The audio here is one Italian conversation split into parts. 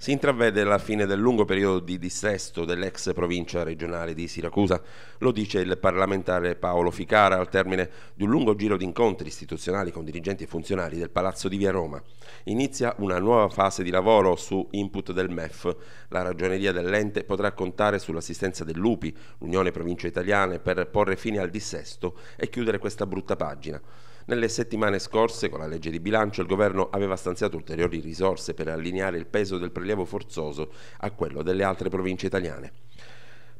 Si intravede la fine del lungo periodo di dissesto dell'ex provincia regionale di Siracusa, lo dice il parlamentare Paolo Ficara al termine di un lungo giro di incontri istituzionali con dirigenti e funzionari del Palazzo di Via Roma. Inizia una nuova fase di lavoro su input del MEF. La ragioneria dell'ente potrà contare sull'assistenza dell'UPI, l'Unione Provincia Italiane, per porre fine al dissesto e chiudere questa brutta pagina. Nelle settimane scorse, con la legge di bilancio, il governo aveva stanziato ulteriori risorse per allineare il peso del prelievo forzoso a quello delle altre province italiane.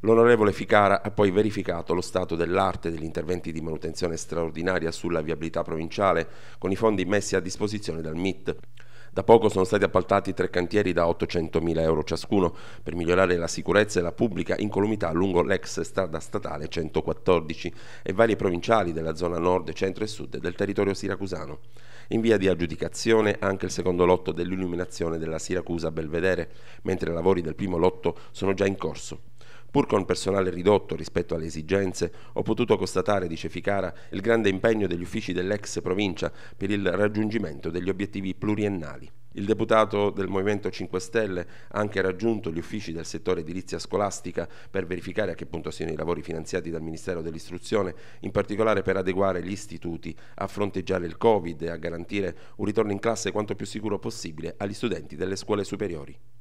L'onorevole Ficara ha poi verificato lo stato dell'arte degli interventi di manutenzione straordinaria sulla viabilità provinciale con i fondi messi a disposizione dal MIT. Da poco sono stati appaltati tre cantieri da 800.000 euro ciascuno per migliorare la sicurezza e la pubblica incolumità lungo l'ex strada statale 114 e varie provinciali della zona nord, centro e sud del territorio siracusano. In via di aggiudicazione anche il secondo lotto dell'illuminazione della Siracusa Belvedere, mentre i lavori del primo lotto sono già in corso. Pur con personale ridotto rispetto alle esigenze, ho potuto constatare, dice Ficara, il grande impegno degli uffici dell'ex provincia per il raggiungimento degli obiettivi pluriennali. Il deputato del Movimento 5 Stelle ha anche raggiunto gli uffici del settore edilizia scolastica per verificare a che punto siano i lavori finanziati dal Ministero dell'Istruzione, in particolare per adeguare gli istituti a fronteggiare il Covid e a garantire un ritorno in classe quanto più sicuro possibile agli studenti delle scuole superiori.